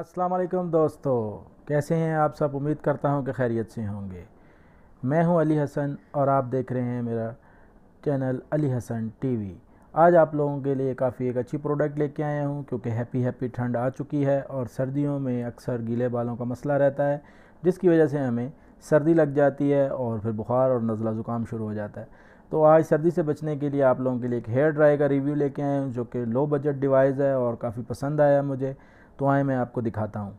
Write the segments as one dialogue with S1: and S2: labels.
S1: अस्सलाम वालेकुम दोस्तों कैसे हैं आप सब उम्मीद करता हूं कि खैरियत से होंगे मैं हूं अली हसन और आप देख रहे हैं मेरा चैनल अली हसन टीवी आज आप लोगों के लिए काफ़ी एक अच्छी प्रोडक्ट लेके आया हूं क्योंकि हैप्पी हैप्पी ठंड आ चुकी है और सर्दियों में अक्सर गीले बालों का मसला रहता है जिसकी वजह से हमें सर्दी लग जाती है और फिर बुखार और नज़ला ज़ुकाम शुरू हो जाता है तो आज सर्दी से बचने के लिए आप लोगों के लिए एक हेयर ड्राई का रिव्यू लेके आए हैं जो कि लो बजट डिवाइस है और काफ़ी पसंद आया मुझे तो आए मैं आपको दिखाता हूँ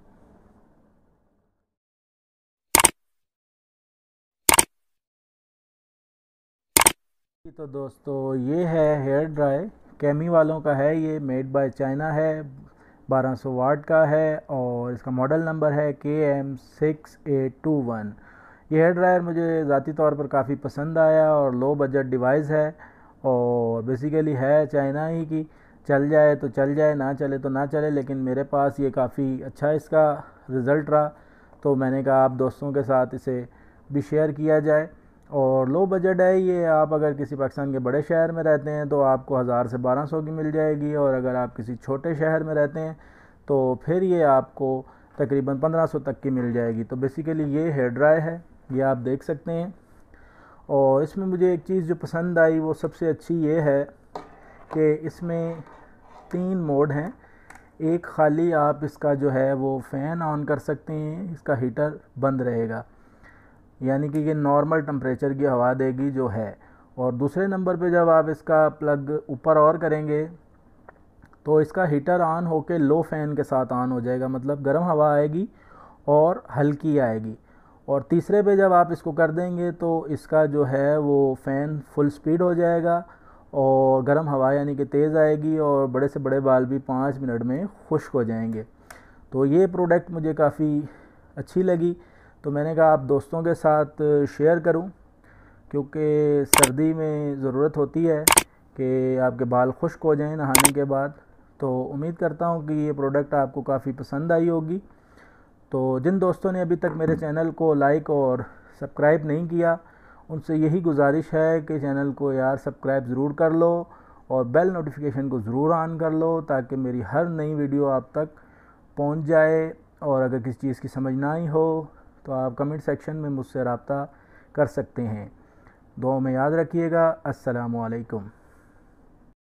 S1: तो दोस्तों ये है हेयर ड्राई कैमी वालों का है ये मेड बाय चाइना है 1200 वाट का है और इसका मॉडल नंबर है K M six eight two one ये हेयर ड्रायर मुझे ज़ाती तौर पर काफ़ी पसंद आया और लो बजट डिवाइस है और बेसिकली है चाइना ही की चल जाए तो चल जाए ना चले तो ना चले लेकिन मेरे पास ये काफ़ी अच्छा इसका रिज़ल्ट रहा तो मैंने कहा आप दोस्तों के साथ इसे भी शेयर किया जाए और लो बजट है ये आप अगर किसी पाकिस्तान के बड़े शहर में रहते हैं तो आपको हज़ार से बारह सौ की मिल जाएगी और अगर आप किसी छोटे शहर में रहते हैं तो फिर ये आपको तकरीबन पंद्रह सौ तक की मिल जाएगी तो बेसिकली ये हेयर ड्राई है ये आप देख सकते हैं और इसमें मुझे एक चीज़ जो पसंद आई वो सबसे अच्छी ये है कि इसमें तीन मोड हैं एक खाली आप इसका जो है वो फ़ैन ऑन कर सकते हैं इसका हीटर बंद रहेगा यानी कि ये नॉर्मल टम्परेचर की हवा देगी जो है और दूसरे नंबर पे जब आप इसका प्लग ऊपर और करेंगे तो इसका हीटर ऑन होके लो फ़ैन के साथ ऑन हो जाएगा मतलब गर्म हवा आएगी और हल्की आएगी और तीसरे पे जब आप इसको कर देंगे तो इसका जो है वो फ़ैन फुल स्पीड हो जाएगा और गर्म हवा यानी कि तेज़ आएगी और बड़े से बड़े बाल भी पाँच मिनट में खुश्क हो जाएंगे तो ये प्रोडक्ट मुझे काफ़ी अच्छी लगी तो मैंने कहा आप दोस्तों के साथ शेयर करूं क्योंकि सर्दी में ज़रूरत होती है कि आपके बाल खुश्क हो जाएं नहाने के बाद तो उम्मीद करता हूं कि ये प्रोडक्ट आपको काफ़ी पसंद आई होगी तो जिन दोस्तों ने अभी तक मेरे चैनल को लाइक और सब्सक्राइब नहीं किया उनसे यही गुजारिश है कि चैनल को यार सब्सक्राइब ज़रूर कर लो और बेल नोटिफिकेशन को ज़रूर ऑन कर लो ताकि मेरी हर नई वीडियो आप तक पहुंच जाए और अगर किसी चीज़ की समझ ना ही हो तो आप कमेंट सेक्शन में मुझसे रबता कर सकते हैं दो में याद रखिएगा असलकम